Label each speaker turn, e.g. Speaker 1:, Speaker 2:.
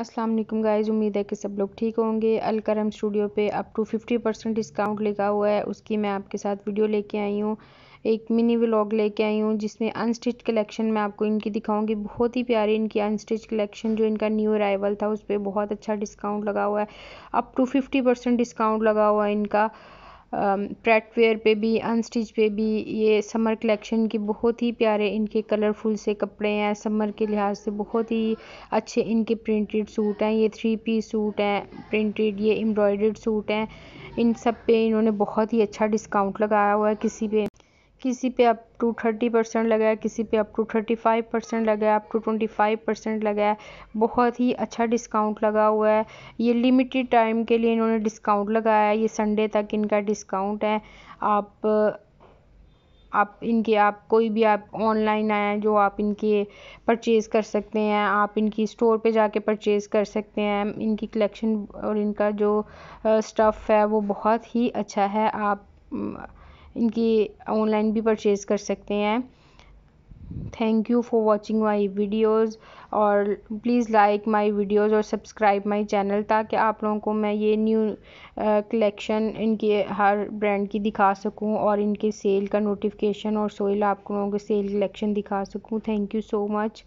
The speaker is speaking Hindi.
Speaker 1: अस्सलाम वालेकुम गाइस उम्मीद है कि सब लोग ठीक होंगे अलकरम स्टूडियो पे up to fifty percent discount लिखा हुआ है उसकी मैं आपके साथ वीडियो लेके आई हूँ एक मिनी व्लॉग लेके आई हूँ जिसमें अनस्टिच कलेक्शन मैं आपको इनकी दिखाऊंगी बहुत ही प्यारी इनकी अनस्टिच कलेक्शन जो इनका न्यू अराइवल था उस पर बहुत अच्छा डिस्काउंट लगा हुआ है up to fifty percent discount लगा हुआ है इनका प्रेट वेयर पे भी अनस्टिच पे भी ये समर कलेक्शन के बहुत ही प्यारे इनके कलरफुल से कपड़े हैं समर के लिहाज से बहुत ही अच्छे इनके प्रिंटेड सूट हैं ये थ्री पीस सूट हैं प्रिंटेड ये एम्ब्रॉयडर्ड सूट हैं इन सब पे इन्होंने बहुत ही अच्छा डिस्काउंट लगाया हुआ है किसी पे किसी पे अप टू थर्टी परसेंट लगाया किसी पे up to thirty five percent लगाया up to twenty five percent लगाया बहुत ही अच्छा डिस्काउंट लगा हुआ है ये लिमिटेड टाइम के लिए इन्होंने डिस्काउंट लगाया है ये संडे तक इनका डिस्काउंट है आप आप इनके आप कोई भी आप ऑनलाइन आए जो आप इनके परचेज़ कर सकते हैं आप इनकी स्टोर पे जाके परचेज़ कर सकते हैं इनकी कलेक्शन और इनका जो स्टफ़ है वो बहुत ही अच्छा है आप इनकी ऑनलाइन भी परचेज़ कर सकते हैं thank you for watching my videos और प्लीज़ लाइक माई वीडियोज़ और सब्सक्राइब माई चैनल ताकि आप लोगों को मैं ये न्यू कलेक्शन इनके हर ब्रांड की दिखा सकूं और इनके सेल का नोटिफिकेशन और सोइल आप लोगों के सेल कलेक्शन दिखा सकूं थैंक यू सो मच